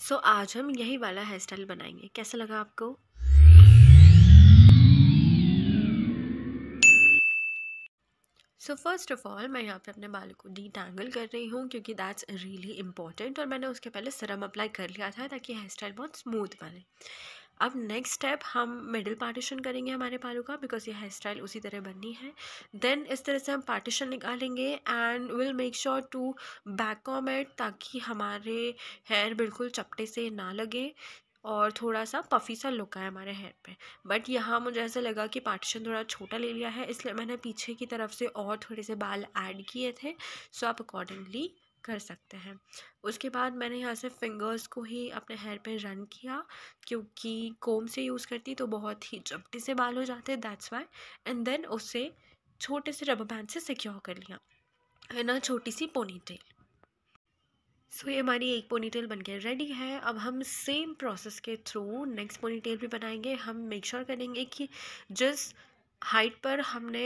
सो so, आज हम यही वाला हेयर स्टाइल बनाएंगे कैसा लगा आपको सो फर्स्ट ऑफ ऑल मैं यहाँ पे अपने बाल को डी टैंगल कर रही हूँ क्योंकि दैट्स रियली इंपॉर्टेंट और मैंने उसके पहले सरम अप्लाई कर लिया था ताकि हेयर स्टाइल बहुत स्मूथ बने अब नेक्स्ट स्टेप हम मिडिल पार्टीशन करेंगे हमारे बालों का बिकॉज ये हेयर स्टाइल उसी तरह बननी है देन इस तरह से हम पार्टीशन निकालेंगे and will make sure to back comb it ताकि हमारे हेयर बिल्कुल चपटे से ना लगे और थोड़ा सा पफी सा लुक आया हमारे हेयर पे बट यहाँ मुझे ऐसा लगा कि पार्टीशन थोड़ा छोटा ले लिया है इसलिए मैंने पीछे की तरफ से और थोड़े से बाल ऐड किए थे सो आप अकॉर्डिंगली कर सकते हैं उसके बाद मैंने यहाँ से फिंगर्स को ही अपने हेयर पे रन किया क्योंकि कोम से यूज़ करती तो बहुत ही चपटी से बाल हो जाते दैट्स वाई एंड देन उसे छोटे से रबर बैंड से सिक्योर कर लिया है ना छोटी सी पोनी टेल सो so, ये हमारी एक पोनी टेल बन रेडी है अब हम सेम प्रोसेस के थ्रू नेक्स्ट पोनी टेल भी बनाएंगे हम मेक श्योर sure करेंगे कि जिस हाइट पर हमने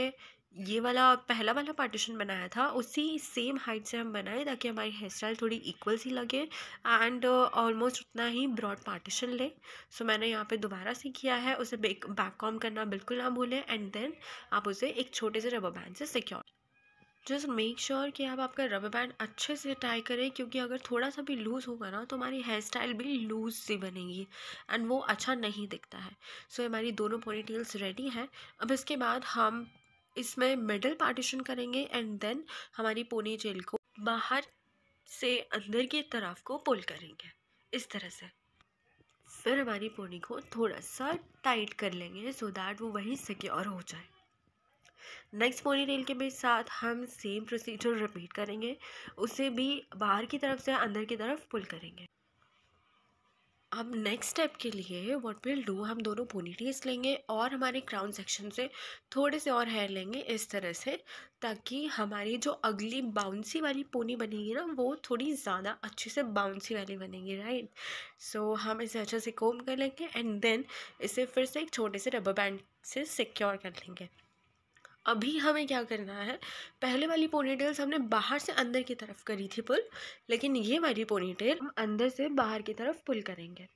ये वाला पहला वाला पार्टीशन बनाया था उसी सेम हाइट से हम बनाए ताकि हमारी हेयर स्टाइल थोड़ी इक्वल सी लगे एंड ऑलमोस्ट uh, उतना ही ब्रॉड पार्टीशन ले सो so, मैंने यहाँ पे दोबारा से किया है उसे बैक कॉम करना बिल्कुल ना भूलें एंड देन आप उसे एक छोटे से रबर बैंड से सिक्योर जस्ट मेक श्योर कि आप आपका रबर बैंड अच्छे से टाई करें क्योंकि अगर थोड़ा सा भी लूज़ होगा ना तो हमारी हेयर स्टाइल भी लूज़ सी बनेगी एंड वो अच्छा नहीं दिखता है सो so, हमारी दोनों पोनीटेल्स रेडी हैं अब इसके बाद हम इसमें मिडल पार्टीशन करेंगे एंड देन हमारी पोनी जेल को बाहर से अंदर की तरफ को पुल करेंगे इस तरह से फिर हमारी पोनी को थोड़ा सा टाइट कर लेंगे सो दैट वो वहीं सिक्योर हो जाए नेक्स्ट पोनी रेल के भी साथ हम सेम प्रोसीजर रिपीट करेंगे उसे भी बाहर की तरफ से अंदर की तरफ पुल करेंगे अब नेक्स्ट स्टेप के लिए व्हाट विल डू हम दोनों पोनीटीज लेंगे और हमारे क्राउन सेक्शन से थोड़े से और हेयर लेंगे इस तरह से ताकि हमारी जो अगली बाउंसी वाली पोनी बनेगी ना वो थोड़ी ज़्यादा अच्छे से बाउंसी वाली बनेगी राइट सो so, हम इसे अच्छे से कोम कर लेंगे एंड देन इसे फिर से एक छोटे से रबर बैंड से सिक्योर कर लेंगे अभी हमें क्या करना है पहले वाली पोनीटेल्स हमने बाहर से अंदर की तरफ करी थी पुल लेकिन ये वाली पोनीटेल हम अंदर से बाहर की तरफ पुल करेंगे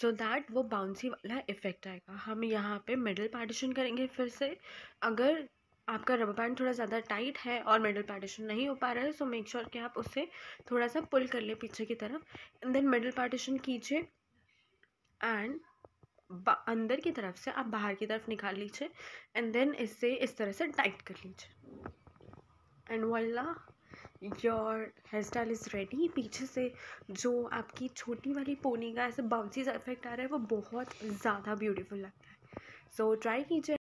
सो so दैट वो बाउंसी वाला इफेक्ट आएगा हम यहाँ पे मिडल पार्टीशन करेंगे फिर से अगर आपका रबर बैंड थोड़ा ज़्यादा टाइट है और मिडल पार्टीशन नहीं हो पा रहा है सो मेक श्योर कि आप उसे थोड़ा सा पुल कर ले पीछे की तरफ एंड देन मिडल पार्टीशन कीजिए एंड अंदर की तरफ से आप बाहर की तरफ निकाल लीजिए एंड देन इसे इस तरह से टाइट कर लीजिए एंड वाला your hair style is ready पीछे से जो आपकी छोटी वाली पोनी का ऐसे बाउंसी इफेक्ट आ रहा है वो बहुत ज़्यादा ब्यूटीफुल लगता है सो ट्राई कीजिए